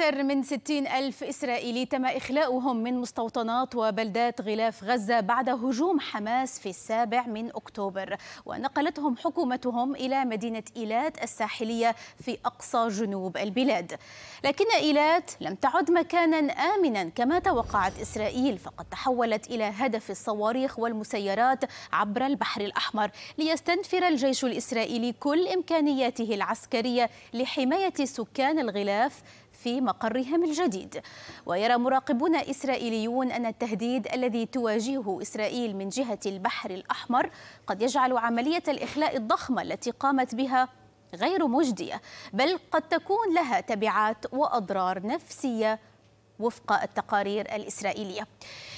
أكثر من 60 ألف إسرائيلي تم إخلاؤهم من مستوطنات وبلدات غلاف غزة بعد هجوم حماس في السابع من أكتوبر ونقلتهم حكومتهم إلى مدينة إيلات الساحلية في أقصى جنوب البلاد لكن إيلات لم تعد مكانا آمنا كما توقعت إسرائيل فقد تحولت إلى هدف الصواريخ والمسيرات عبر البحر الأحمر ليستنفر الجيش الإسرائيلي كل إمكانياته العسكرية لحماية سكان الغلاف في مقرهم الجديد ويرى مراقبون إسرائيليون أن التهديد الذي تواجهه إسرائيل من جهة البحر الأحمر قد يجعل عملية الإخلاء الضخمة التي قامت بها غير مجدية بل قد تكون لها تبعات وأضرار نفسية وفق التقارير الإسرائيلية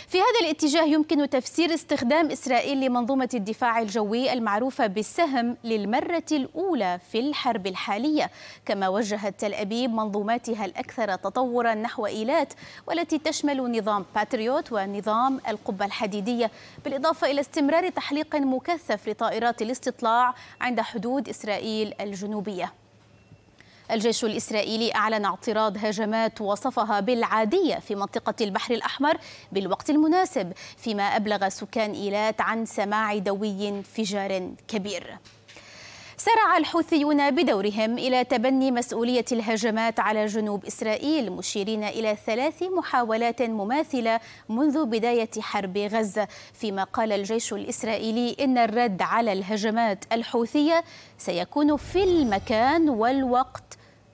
في هذا الاتجاه يمكن تفسير استخدام إسرائيل لمنظومة الدفاع الجوي المعروفة بالسهم للمرة الأولى في الحرب الحالية كما وجهت تل أبيب منظوماتها الأكثر تطورا نحو إيلات والتي تشمل نظام باتريوت ونظام القبة الحديدية بالإضافة إلى استمرار تحليق مكثف لطائرات الاستطلاع عند حدود إسرائيل الجنوبية الجيش الإسرائيلي أعلن اعتراض هجمات وصفها بالعادية في منطقة البحر الأحمر بالوقت المناسب فيما أبلغ سكان إيلات عن سماع دوي انفجار كبير سارع الحوثيون بدورهم إلى تبني مسؤولية الهجمات على جنوب إسرائيل مشيرين إلى ثلاث محاولات مماثلة منذ بداية حرب غزة فيما قال الجيش الإسرائيلي إن الرد على الهجمات الحوثية سيكون في المكان والوقت